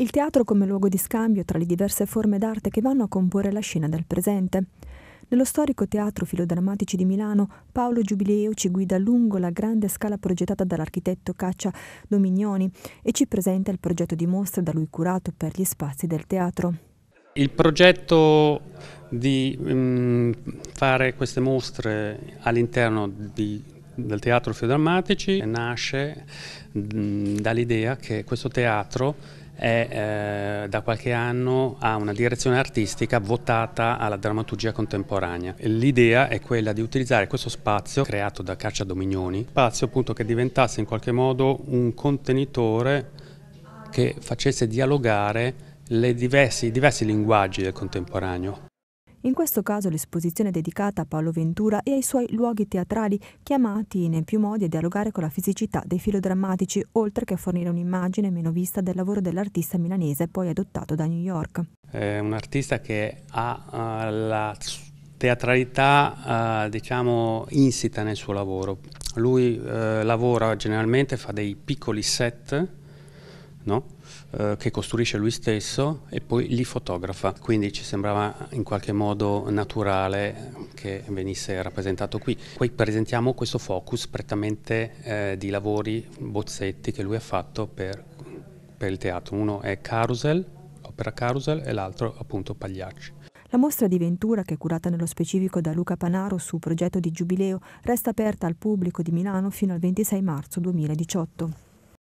il teatro come luogo di scambio tra le diverse forme d'arte che vanno a comporre la scena del presente. Nello storico teatro filodrammatici di Milano, Paolo Giubileo ci guida lungo la grande scala progettata dall'architetto Caccia Dominioni e ci presenta il progetto di mostra da lui curato per gli spazi del teatro. Il progetto di mm, fare queste mostre all'interno di, del teatro filodrammatici nasce mm, dall'idea che questo teatro è, eh, da qualche anno ha una direzione artistica votata alla drammaturgia contemporanea. L'idea è quella di utilizzare questo spazio creato da Caccia Dominioni, spazio appunto che diventasse in qualche modo un contenitore che facesse dialogare le diversi, i diversi linguaggi del contemporaneo. In questo caso l'esposizione è dedicata a Paolo Ventura e ai suoi luoghi teatrali chiamati in più modi a dialogare con la fisicità dei filodrammatici, oltre che a fornire un'immagine meno vista del lavoro dell'artista milanese poi adottato da New York. È un artista che ha uh, la teatralità uh, diciamo insita nel suo lavoro. Lui uh, lavora generalmente, fa dei piccoli set no? eh, che costruisce lui stesso e poi li fotografa. Quindi ci sembrava in qualche modo naturale che venisse rappresentato qui. Poi presentiamo questo focus prettamente eh, di lavori, bozzetti che lui ha fatto per, per il teatro. Uno è Carousel, opera Carousel, e l'altro appunto Pagliacci. La mostra di Ventura, che è curata nello specifico da Luca Panaro su progetto di Giubileo, resta aperta al pubblico di Milano fino al 26 marzo 2018.